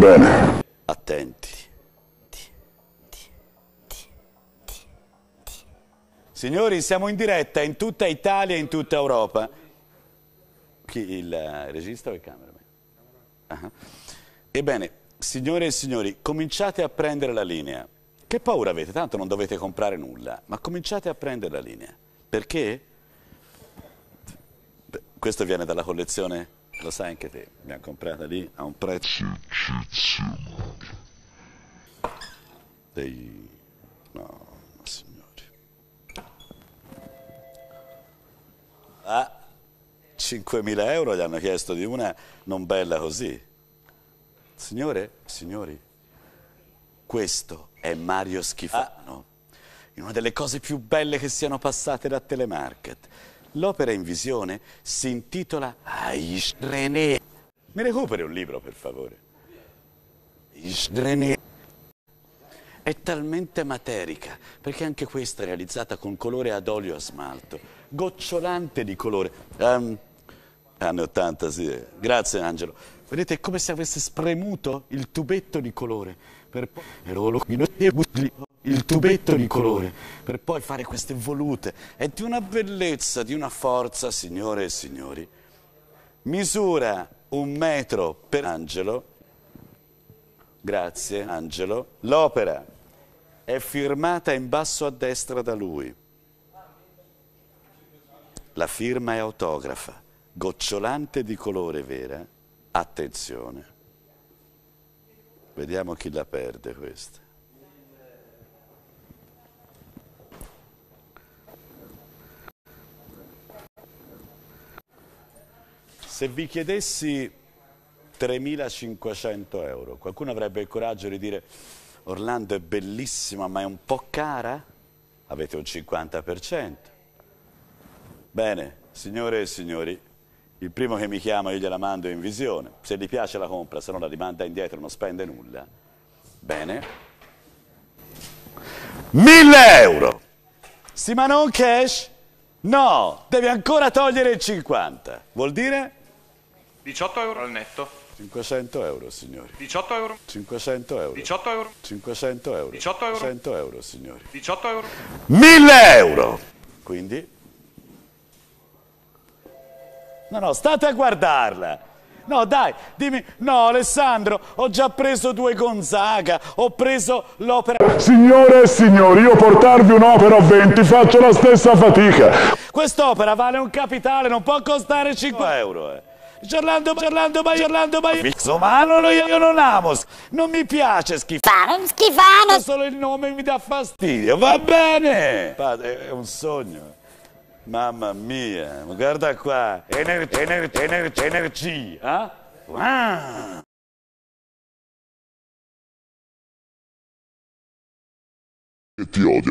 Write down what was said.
Bene. Attenti. Signori, siamo in diretta in tutta Italia e in tutta Europa. Chi, il eh, regista o il cameraman? Ah. Ebbene, signore e signori, cominciate a prendere la linea. Che paura avete? Tanto non dovete comprare nulla, ma cominciate a prendere la linea. Perché? Questo viene dalla collezione lo sai anche te, l'abbiamo comprata lì a un prezzo eccezionale. Dei... no, ma signori. Ah, 5.000 euro gli hanno chiesto di una non bella così. Signore, signori, questo è Mario Schifano, ah. in una delle cose più belle che siano passate da Telemarket. L'opera in visione si intitola Aisdrené. Mi recuperi un libro, per favore? Aisdrené. È talmente materica, perché anche questa è realizzata con colore ad olio a smalto, gocciolante di colore. Um, anni 80, sì. Grazie Angelo. Vedete, è come se avesse spremuto il tubetto di colore. Per il tubetto di colore per poi fare queste volute. È di una bellezza, di una forza, signore e signori. Misura un metro per Angelo. Grazie, Angelo. L'opera è firmata in basso a destra da lui. La firma è autografa, gocciolante di colore vera. Attenzione. Vediamo chi la perde questa. Se vi chiedessi 3.500 euro, qualcuno avrebbe il coraggio di dire Orlando è bellissima ma è un po' cara? Avete un 50%. Bene, signore e signori, il primo che mi chiama io gliela mando in visione. Se gli piace la compra, se no la rimanda indietro, non spende nulla. Bene. 1000 euro! Sì, ma non cash? No, devi ancora togliere il 50. Vuol dire 18 euro al netto. 500 euro, signori. 18 euro. 500 euro. 18 euro. 500 euro. 18 euro. 100 euro, signori. 18 euro. 1000 euro! Quindi? No, no, state a guardarla. No, dai, dimmi... No, Alessandro, ho già preso due Gonzaga, ho preso l'opera... Signore e signori, io portarvi un'opera a 20 faccio la stessa fatica. Quest'opera vale un capitale, non può costare 5 euro, eh. Giorlando, Giorlando, Gerlando, Gerlando, Baio, Gerlando, Baio. Mixomano io non amo. Non mi piace schifano. Schifano. Solo il nome mi dà fastidio. Va bene. Padre, è un sogno. Mamma mia, guarda qua. Ener, ener, ener, energia. Eh? E Ti odio.